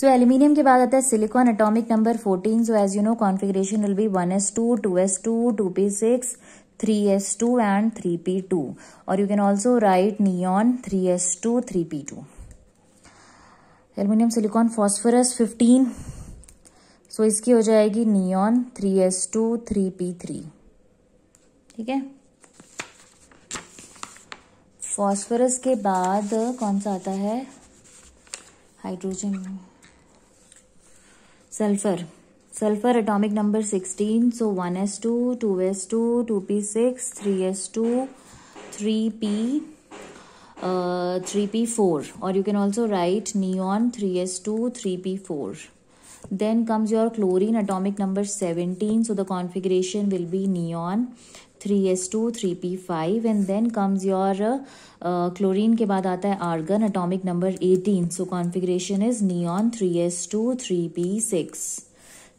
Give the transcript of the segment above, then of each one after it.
so aluminium के बाद आता है silicon atomic number 14 so as you know configuration will be 1s2 2s2 2p6 3s2 and 3p2 और you can also write neon 3s2 3p2 aluminium silicon phosphorus 15 so so, इसकी हो जाएगी neon 3s2 3p3 ठीक है phosphorus के बाद कौन सा आता है hydrogen sulfur sulfur atomic number 16 so 1s2 2s2 2p6 3s2 3p uh, 3p4 or you can also write neon 3s2 3p4 then comes your chlorine atomic number 17 so the configuration will be neon 3s2 3p5 and then comes your chlorine के बाद आता है argon atomic number 18 so configuration is neon 3s2 3p6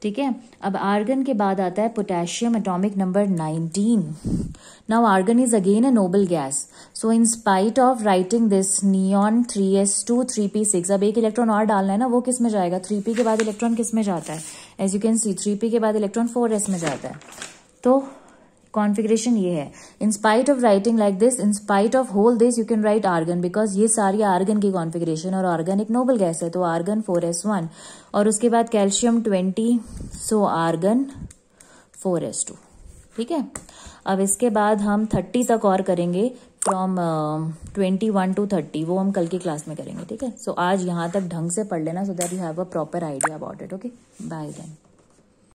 ठीक है अब argon के बाद आता है potassium atomic number 19 now argon is again a noble gas so in spite of writing this neon 3s2 3p6 अब एक इलेक्ट्रॉन और डालना है ना वो किस में जाएगा 3p के बाद इलेक्ट्रॉन किस में जाता है as you can see 3p के बाद इलेक्ट्रॉन 4s में जाता है तो कॉन्फिग्रेशन ये है in spite of writing like this in spite of whole this you can write argon because ये सारी आर्गन की कॉन्फिग्रेशन और आर्गन एक नोबल गैस है तो आर्गन फोर एस वन और उसके बाद calcium twenty so argon four S two ठीक है अब इसके बाद हम थर्टी तक और करेंगे from twenty one to thirty वो हम कल की क्लास में करेंगे ठीक है सो so, आज यहाँ तक ढंग से पढ़ लेना so that you have a proper idea about it okay bye then